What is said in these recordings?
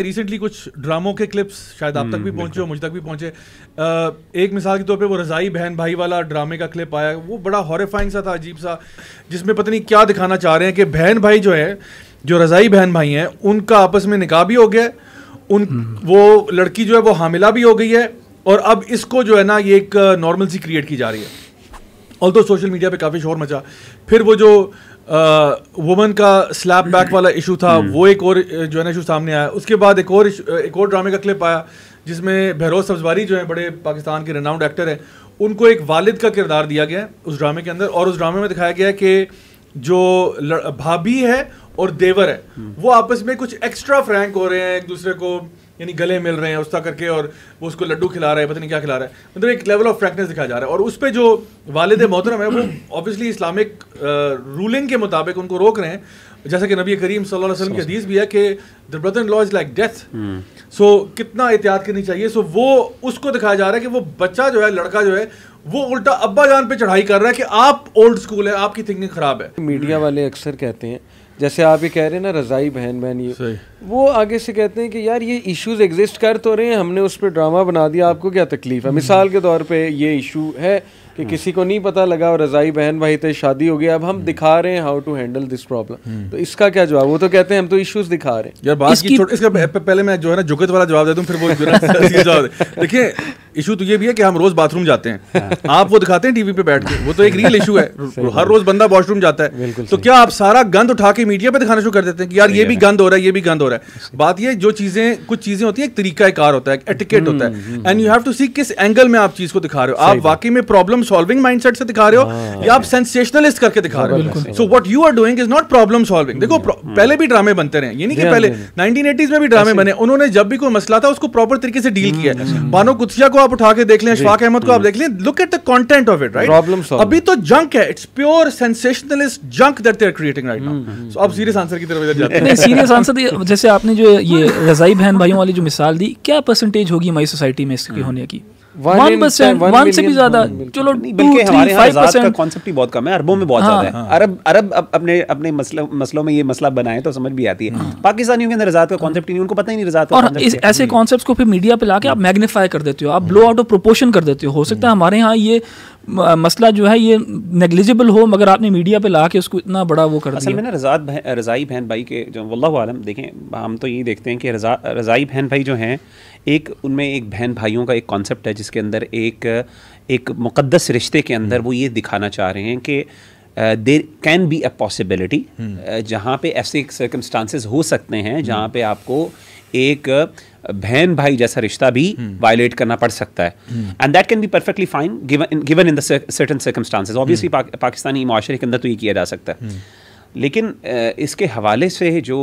Recently कुछ ड्रामों के clips शायद आप तक भी हम्म, पहुंचे हो मुझ तक भी पहुंचे एक मिसाल के तौर पे वो रज़ाई बहन भाई वाला ड्रामे का क्लिप आया वो बड़ा हॉरेफाइंग सा था अजीब सा जिसमें पता नहीं क्या दिखाना चाह रहे हैं कि बहन भाई जो है जो रज़ाई बहन भाई हैं उनका आपस में निकाह भी हो गया उन हम्म। वो लड़की जो है वो हामिला भी हो गई है और अब इसको जो है ना ये एक नॉर्मल सी क्रिएट की जा रही है ऑल तो सोशल मीडिया पर काफ़ी शोर मचा फिर वो जो वुमन का स्लैप बैक वाला इशू था हम्म। वो एक और जो है ना इशू सामने आया उसके बाद एक और एक और ड्रामे का क्लिप आया जिसमें बहरोज सब्जवारी जो है बड़े पाकिस्तान के रेनाउंड एक्टर हैं उनको एक वालिद का किरदार दिया गया है उस ड्रामे के अंदर और उस ड्रामे में दिखाया गया है कि जो भाभी है और देवर है वो आपस में कुछ एक्स्ट्रा फ्रैंक हो रहे हैं एक दूसरे को यानी गले मिल रहे हैं उस करके और वो उसको लड्डू खिला रहा है पता नहीं क्या खिला रहा है मतलब एक लेवल ऑफ फ्रैंकनेस दिखाया जा रहा है और उस पर जो वालद मोहतरम है वो ऑब्वियसली इस्लामिक रूलिंग के मुताबिक उनको रोक रहे हैं जैसा कि नबी करीम सल्लल्लाहु अलैहि वसल्लम की हदीस भी है कि the brother in law is like death so कितना एहतियात करनी चाहिए सो so, वो उसको दिखाया जा रहा है कि वो बच्चा जो है लड़का जो है वो उल्टा अब्बा जान पे चढ़ाई कर रहा है कि आप ओल्ड स्कूल है आपकी थिंकिंग ख़राब है मीडिया वाले अक्सर कहते हैं जैसे आप ये कह रहे हैं ना रज़ाई बहन बहन ये वो आगे से कहते हैं कि यार ये इश्यूज एग्जिस्ट कर तो रहे हैं हमने उस पर ड्रामा बना दिया आपको क्या तकलीफ है हम्म। मिसाल के तौर पे ये इशू है कि हाँ। किसी को नहीं पता लगा और रजाई बहन भाई थे शादी हो गई अब हम हम्म। दिखा रहे हैं how to handle this problem तो इसका क्या जवाब वो तो कहते हैं हम तो इश्यूज दिखा रहे हैं यार बात इसकी इसका पहले मैं जो है ना जुगत वाला जवाब देता हूँ फिर वो जवाब देखिए इशू तो ये भी है कि हम रोज बाथरूम जाते हैं हाँ। आप वो दिखाते हैं टीवी पे बैठ के वो तो एक रियल इशू है हर रोज बंदा वॉशरूम जाता है तो क्या आप सारा गंद उठा के मीडिया पे दिखाना शुरू कर देते हैं कि यार ये भी गंद हो रहा है ये भी गंद हो रहा है रहा है बात यह जो चीज़ें कुछ चीज़ें होती हैं एक तरीका एक कार होता है एटिकेट होता है and you have to see किस एंगल में आप चीज़ को दिखा रहे हो आप वाकई में प्रॉब्लम सॉल्विंग माइंडसेट से दिखा रहे हो हाँ। या आप सेंसेशनलिस्ट करके दिखा रहे हो so what you are doing is not problem solving देखो हम्म, हम्म। पहले भी ड्रामे बनते रहे ये नहीं कि पहले नाइनटीन में भी ड्रामे बने उन्होंने जब भी कोई मसला था उसको प्रॉपर तरीके से डील किया हम्म, बानो कुथिया को आप उठा के देख लें शाक अहमद को आप देख लें look at the content of it right problem अभी तो जंक है it's pure sensationalist junk that they are creating right now so अब सीरियस आंसर की तरफ जाते हैं सीरियस तो आंसर जैसे जैसे आपने जो ये हाँ। रज़ाई बहन भाइयों वाली जो मिसाल दी क्या परसेंटेज होगी हमारी सोसाइटी में इसके हाँ। होने की मसलों में ये मसला बनाए तो समझ भी आती है हाँ। पाकिस्तानियों के अंदर रजात का कॉन्सेप्ट नहीं उनको पता ही नहीं रजात और ऐसे कॉन्सेप्ट को फिर मीडिया पे आप मैग्नीफाई कर देते हो आप ब्लो आउट ऑफ प्रोपोर्शन कर देते हो हो सकता है हमारे यहाँ ये मसला जो है ये नेग्लिजिबल हो मगर आपने मीडिया पे ला के उसको इतना बड़ा वो कर असल में ना रजात रज़ाई बहन भाई के जो वल्ला आलम देखें हम तो यही देखते हैं कि रजा रज़ाई बहन भाई जो हैं एक उनमें एक बहन भाइयों का एक कॉन्सेप्ट है जिसके अंदर एक एक मुक़दस रिश्ते के अंदर हम्म। वो ये दिखाना चाह रहे हैं कि there can be a possibility hmm. जहाँ पे ऐसे सर्कमस्टांसिस हो सकते हैं जहाँ हम्म। पे आपको एक uh, बहन भाई जैसा रिश्ता भी वायलेट हम्म। करना पड़ सकता है and that can be perfectly fine given in certain circumstances obviously Pakistani माशरे के अंदर तो ये किया जा सकता है हम्म। लेकिन इसके हवाले से जो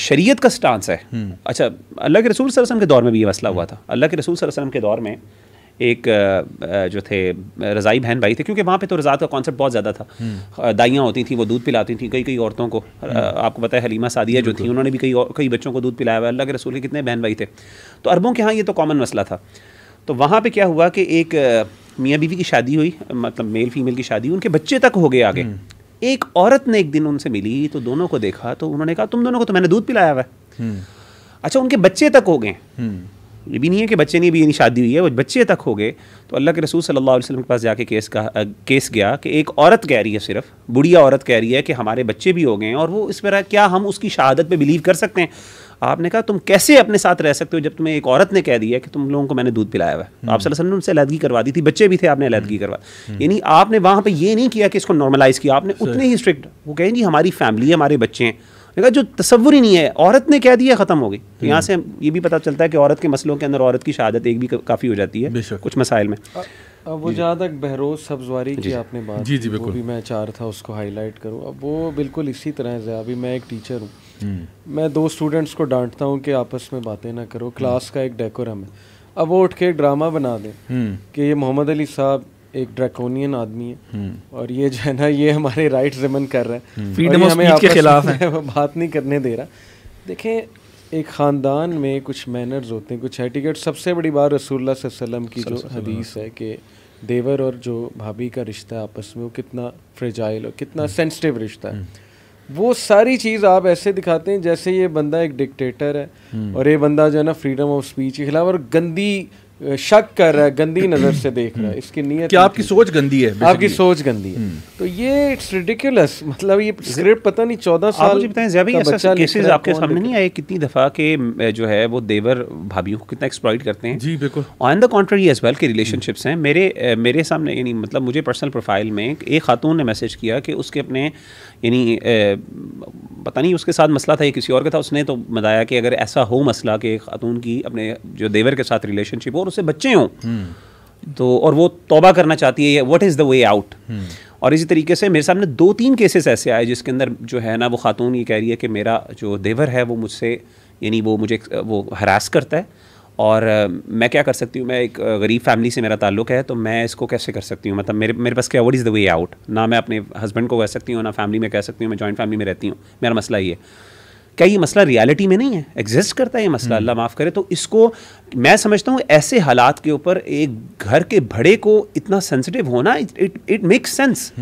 शरीयत का स्टांस है हम्म। अच्छा अल्लाह के रसूल सल्लल्लाहु अलैहि वसल्लम के दौर में भी ये मसला हुआ था अल्लाह के रसूल सल्लल्लाहु अलैहि वसल्लम के दौर में एक जो थे रज़ाई बहन भाई थे क्योंकि वहाँ पे तो रज़ात का कॉन्सेप्ट बहुत ज़्यादा था हम्म। दाइयाँ होती थी वो दूध पिलाती थी कई कई औरतों को हम्म। आपको पता है हलीमा सादिया जो थी उन्होंने भी कई कई बच्चों को दूध पिलाया हुआ अल्लाह के रसूल के कितने बहन भाई थे तो अरबों के यहाँ ये तो कॉमन मसला था तो वहाँ पर क्या हुआ कि एक मियाँ बीवी की शादी हुई मतलब मेल फीमेल की शादी उनके बच्चे तक हो गए आगे हम्म। एक औरत ने एक दिन उनसे मिली तो दोनों को देखा तो उन्होंने कहा तुम दोनों को तो मैंने दूध पिलाया हुआ है अच्छा उनके बच्चे तक हो गए ये भी नहीं है कि बच्चे ने भी यही शादी हुई है वो बच्चे तक हो गए तो अल्लाह के रसूल सल्लल्लाहु अलैहि वसल्लम के पास जाके केस का केस गया कि एक औरत कह रही है सिर्फ बुढ़िया औरत कह रही है कि हमारे बच्चे भी हो गए हैं और वो इस पर क्या हम उसकी शहादत पे बिलीव कर सकते हैं आपने कहा तुम कैसे अपने साथ रह सकते हो जब तुम्हें एक औरत ने कह दिया कि तुम लोगों को मैंने दूध पिलाया हुआ है तो आप वसल्लम ने उनसे अलहदगी करवा दी थी बच्चे भी थे आपने अलहदगी हम्म। करवा हम्म। यानी आपने वहाँ पर यह नहीं किया कि इसको नॉर्मलाइज़ किया आपने उतने ही स्ट्रिक्ट वो कहें जी हमारी फैमिली है हमारे बच्चे हैं मैं कहा जो तस्वुर ही नहीं है औरत ने कह दिया ख़त्म हो गई तो यहाँ हम्म। से ये भी पता चलता है कि औरत के मसलों के अंदर औरत की शहादत एक भी काफ़ी हो जाती है कुछ मसाइल में अब वो जहाँ तक बहरोज सब्जवारी की आपने बात जी जी बिल्कुल भी मैं चाह रहा था उसको हाईलाइट करूँ अब वो बिल्कुल इसी तरह से अभी मैं एक टीचर हूँ हम्म। मैं दो स्टूडेंट्स को डांटता हूँ कि आपस में बातें ना करो क्लास हम्म। का एक डेकोरम है अब वो उठ के ड्रामा बना दें कि ये मोहम्मद अली साहब एक ड्रैकोनियन आदमी है हम्म। और ये जो है ना ये हमारे राइट रिमन कर रहा है फ्रीडम ऑफ स्पीच के खिलाफ है बात नहीं करने दे रहा देखें एक ख़ानदान में कुछ मैनर्स होते हैं कुछ एटिकेट सबसे बड़ी बात रसूलुल्लाह वसल्लम की जो हदीस है कि देवर और जो भाभी का रिश्ता है आपस में वो कितना फ्रेजाइल और कितना सेंसिटिव हम्म। रिश्ता है हम्म। वो सारी चीज़ आप ऐसे दिखाते हैं जैसे ये बंदा एक डिक्टेटर है और ये बंदा जो है ना फ्रीडम ऑफ स्पीच के खिलाफ और गंदी शक कर रहा है गंदी नज़र से देख रहा है हम्म। इसकी नियत क्या आपकी सोच गंदी है आपकी सोच गंदी है हम्म। तो ये इट्स रिडिकुलस मतलब ये स्क्रिप्ट पता नहीं चौदह साल मुझे बताएं जब ऐसा केसेस आपके सामने नहीं आए कितनी दफ़ा के जो है वो देवर भाभीियों को कितना एक्सप्लॉइट करते हैं जी बिल्कुल on the contrary as well के रिलेशनशिप्स हैं मेरे मेरे सामने यानी मतलब मुझे पर्सनल प्रोफाइल में एक खातून ने मैसेज किया कि उसके अपने यानी पता नहीं उसके साथ मसला था या किसी और का था उसने तो बताया कि अगर ऐसा हो मसला कि खातून की अपने जो देवर के साथ रिलेशनशिप हो और उससे बच्चे हों तो और वो तोबा करना चाहती है what is the way out और इसी तरीके से मेरे सामने दो तीन केसेस ऐसे आए जिसके अंदर जो है ना वो खातून ये कह रही है कि मेरा जो देवर है वो मुझसे यानी वो मुझे वो हरास करता है और मैं क्या कर सकती हूँ मैं एक गरीब फैमिली से मेरा ताल्लुक है तो मैं इसको कैसे कर सकती हूँ मतलब मेरे मेरे पास क्या what is the way out ना मैं अपने हस्बैंड को कह सकती हूँ ना फैमिली में कह सकती हूँ मैं जॉइंट फैमिली में रहती हूँ मेरा मसला ये है क्या ये मसला रियलिटी में नहीं है एग्जिस्ट करता है ये मसला हम्म। अल्लाह माफ़ करे तो इसको मैं समझता हूँ ऐसे हालात के ऊपर एक घर के भड़े को इतना सेंसिटिव होना इट इट मेक्स सेंस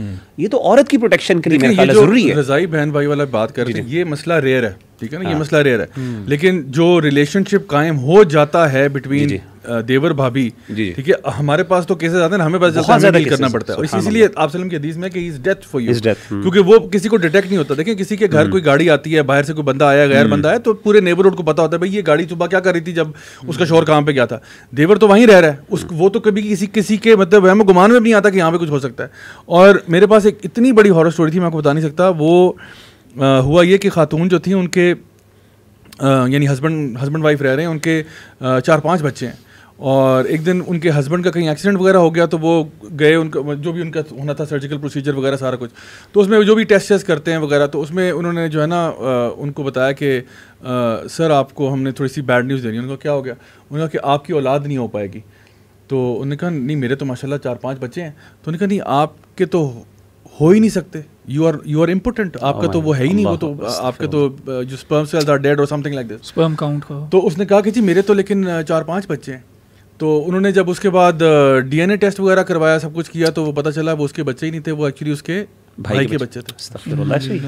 ये तो औरत की प्रोटेक्शन के लिए मेरे ज़रूरी है रजाई बहन भाई वाला बात कर रही है ये मसला रेयर है ठीक है ना हाँ। ये मसला रेयर है हम्म। लेकिन जो रिलेशनशिप कायम हो जाता है बिटवीन देवर भाभी ठीक है हमारे पास तो केसेस आते हैं हमें पास चलता डील करना पड़ता है इसीलिए आप सलम की हदीस में कि इज डेथ फॉर यू क्योंकि वो किसी को डिटेक्ट नहीं होता देखिए किसी के घर हम्म। कोई गाड़ी आती है बाहर से कोई बंदा आया गैर हम्म। बंदा आया तो पूरे नेबरहुड को पता होता है भाई ये गाड़ी सुबह क्या कर रही थी जब उसका शोर कहाँ पे गया था देवर तो वहीं रह रहा है उस वो तो कभी किसी किसी के मतलब वह गुमान में भी नहीं आता कि यहाँ पे कुछ हो सकता है और मेरे पास एक इतनी बड़ी हॉर स्टोरी थी मैं आपको बता नहीं सकता वो हुआ ये कि खातून जो थी उनके यानी हस्बैंड हस्बैंड वाइफ रह रहे हैं उनके आ, चार पांच बच्चे हैं और एक दिन उनके हस्बैंड का कहीं एक्सीडेंट वगैरह हो गया तो वो गए उनका जो भी उनका होना था सर्जिकल प्रोसीजर वगैरह सारा कुछ तो उसमें जो भी टेस्ट वेस्ट करते हैं वगैरह तो उसमें उन्होंने जो है ना उनको बताया कि सर आपको हमने थोड़ी सी बैड न्यूज़ देनी है क्या हो गया उन्होंने कहा कि आपकी औलाद नहीं हो पाएगी तो उन्होंने कहा नहीं मेरे तो माशाल्लाह चार पांच बच्चे हैं तो उन्होंने कहा नहीं आपके तो हो ही नहीं सकते you are you are important आपका तो वो है ही नहीं वो तो आपके तो जो स्पर्म सेल्स आर डेड और something like this sperm count का तो उसने कहा कि जी मेरे तो लेकिन चार पांच बच्चे हैं तो उन्होंने जब उसके बाद डीएनए टेस्ट वगैरह करवाया सब कुछ किया तो वो पता चला वो उसके बच्चे ही नहीं थे वो एक्चुअली उसके भाई, भाई के बच्चे थे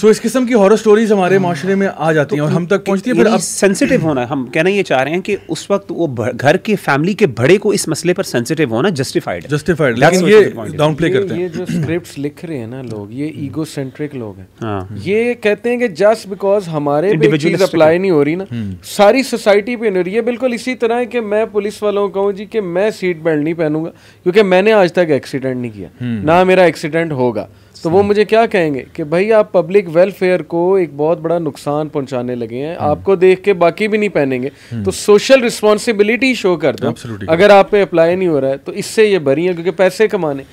सो इस किस्म की हॉरर स्टोरीज हमारे हाँ। माशरे में आ जाती हैं तो और हम तक पहुंचती है अब सेंसिटिव होना हम कहना ये चाह रहे हैं कि उस वक्त वो घर के फैमिली के बड़े को इस मसले पर सेंसिटिव होना जस्टिफाइड जस्टिफाइड लेकिन ये डाउन प्ले करते हैं ये जो स्क्रिप्ट लिख रहे हैं ना लोग ये ईगो hmm। सेंट्रिक लोग हैं हाँ। ये कहते हैं कि जस्ट बिकॉज हमारे अप्लाई नहीं हो रही ना hmm। सारी सोसाइटी पे नहीं रही है बिल्कुल इसी तरह है कि मैं पुलिस वालों को कहूँ जी कि मैं सीट बेल्ट नहीं पहनूंगा क्योंकि मैंने आज तक एक्सीडेंट नहीं किया hmm। ना मेरा एक्सीडेंट होगा तो वो मुझे क्या कहेंगे कि भाई आप पब्लिक वेलफेयर को एक बहुत बड़ा नुकसान पहुंचाने लगे हैं हम्म। आपको देख के बाकी भी नहीं पहनेंगे हम्म। तो सोशल रिस्पॉन्सिबिलिटी शो कर दो अगर आप पे अप्लाई नहीं हो रहा है तो इससे ये भरी है क्योंकि पैसे कमाने